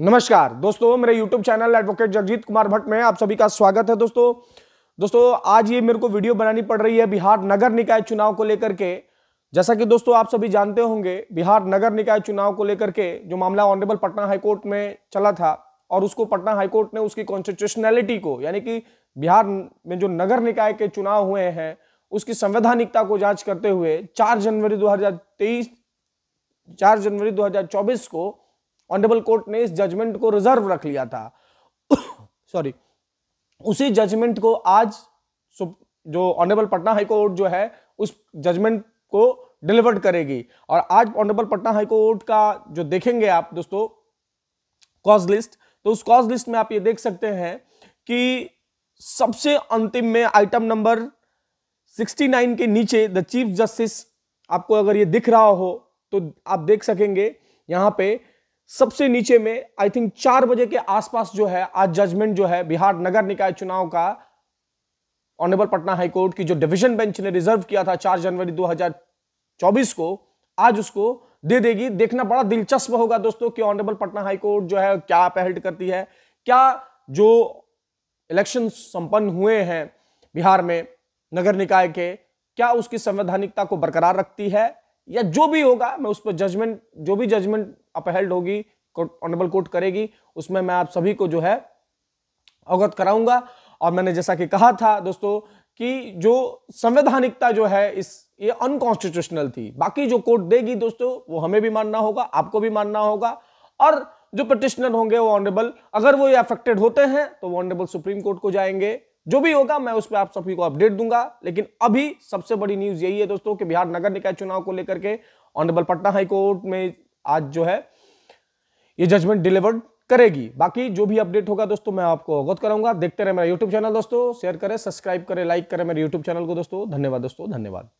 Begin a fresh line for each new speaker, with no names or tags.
नमस्कार दोस्तों मेरे YouTube channel advocate Jagjit Kumar Bhatt में आप सभी का स्वागत है दोस्तों दोस्तों आज ये मेरे को वीडियो बनानी पड़ रही है बिहार नगर निकाय चुनाव को लेकर के जैसा कि दोस्तों आप सभी जानते होंगे बिहार नगर निकाय चुनाव को लेकर के जो मामला ऑनरेबल पटना हाईकोर्ट में चला था और उसको पटना हाईकोर्ट ने उसकी कॉन्स्टिट्यूशनैलिटी को यानी कि बिहार में जो नगर निकाय के चुनाव हुए हैं उसकी संवैधानिकता को जांच करते हुए 4 जनवरी 2023 4 जनवरी 2024 को ऑनरेबल कोर्ट ने इस जजमेंट को रिजर्व रख लिया था सॉरी उसी जजमेंट को आज जो ऑनरेबल पटना हाई कोर्ट जो है उस जजमेंट को डिलीवर्ड करेगी और आज ऑनरेबल पटना हाई कोर्ट का जो देखेंगे आप दोस्तों कॉज लिस्ट तो उस कॉज लिस्ट में आप ये देख सकते हैं कि सबसे अंतिम में आइटम नंबर 69 के नीचे द चीफ जस्टिस आपको अगर ये दिख रहा हो तो आप देख सकेंगे यहां पे सबसे नीचे में आई थिंक चार बजे के आसपास जो है आज जजमेंट जो है बिहार नगर निकाय चुनाव का ऑनरेबल पटना हाईकोर्ट की जो डिवीजन बेंच ने रिजर्व किया था चार जनवरी 2024 को आज उसको दे देगी देखना बड़ा दिलचस्प होगा दोस्तों कि ऑनरेबल पटना हाईकोर्ट जो है क्या पहल करती है क्या जो इलेक्शन संपन्न हुए हैं बिहार में नगर निकाय के क्या उसकी संवैधानिकता को बरकरार रखती है या जो भी होगा मैं उस पर जजमेंट जो भी जजमेंट अपहेल्ड होगी ऑनरेबल कोर्ट करेगी उसमें मैं आप सभी को जो है अवगत कराऊंगा और मैंने जैसा कि कहा था दोस्तों कि जो संवैधानिकता जो है इस ये अनकॉन्स्टिट्यूशनल थी बाकी जो कोर्ट देगी दोस्तों वो हमें भी मानना होगा आपको भी मानना होगा और जो पटिशनर होंगे वो ऑनरेबल अगर वो अफेक्टेड होते हैं तो वो ऑनरेबल सुप्रीम कोर्ट को जाएंगे जो भी होगा मैं उस पर आप सभी को अपडेट दूंगा लेकिन अभी सबसे बड़ी न्यूज यही है दोस्तों कि बिहार नगर निकाय चुनाव को लेकर के ऑनरेबल पटना हाई कोर्ट में आज जो है ये जजमेंट डिलीवर्ड करेगी बाकी जो भी अपडेट होगा दोस्तों मैं आपको अवगत कराऊंगा देखते रहे मेरा यूट्यूब चैनल दोस्तों शेयर करें सब्सक्राइब करें लाइक करें मेरे यूट्यूब चैनल को दोस्तों धन्यवाद दोस्तों धन्यवाद